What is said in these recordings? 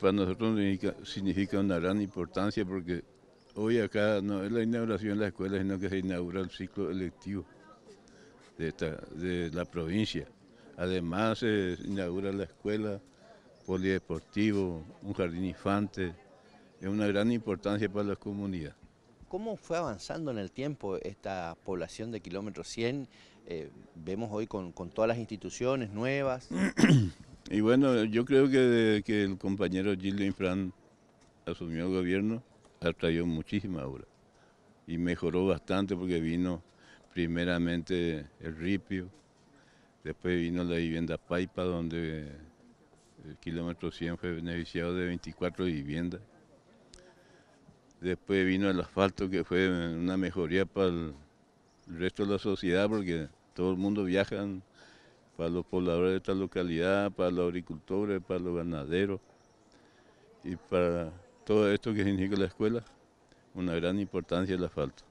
Para nosotros significa una gran importancia porque hoy acá no es la inauguración de la escuela, sino que se inaugura el ciclo electivo de, la provincia. Además se inaugura la escuela, polideportivo, un jardín infante, es una gran importancia para la comunidad. ¿Cómo fue avanzando en el tiempo esta población de kilómetros 100? Eh, vemos hoy con todas las instituciones nuevas. Y bueno, yo creo que que el compañero Gildo Infran asumió el gobierno, ha muchísima obra y mejoró bastante porque vino primeramente el ripio, después vino la vivienda Paipa donde el kilómetro 100 fue beneficiado de 24 viviendas. Después vino el asfalto que fue una mejoría para el resto de la sociedad porque todo el mundo viaja para los pobladores de esta localidad, para los agricultores, para los ganaderos y para todo esto que significa la escuela, una gran importancia el asfalto.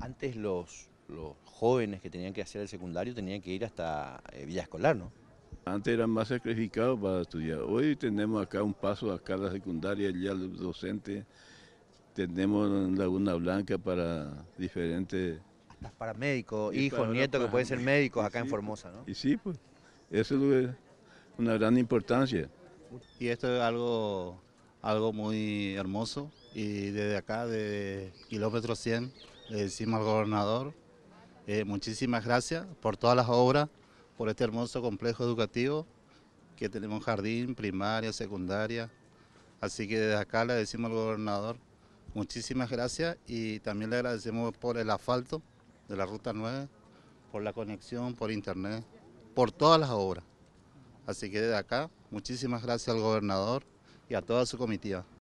Antes los, jóvenes que tenían que hacer el secundario tenían que ir hasta eh, Villa Escolar, ¿no? Antes eran más sacrificados para estudiar. Hoy tenemos acá un paso, acá la secundaria, ya los docentes, tenemos Laguna Blanca para diferentes las paramédicos, hijos, nietos que pueden ser médicos acá en Formosa, ¿no? Y sí, pues, eso es una gran importancia. Y esto es algo, algo muy hermoso y desde acá, de kilómetro 100, le decimos al gobernador, eh, muchísimas gracias por todas las obras, por este hermoso complejo educativo que tenemos jardín, primaria, secundaria. Así que desde acá le decimos al gobernador muchísimas gracias y también le agradecemos por el asfalto de la Ruta 9, por la conexión, por internet, por todas las obras. Así que desde acá, muchísimas gracias al gobernador y a toda su comitiva.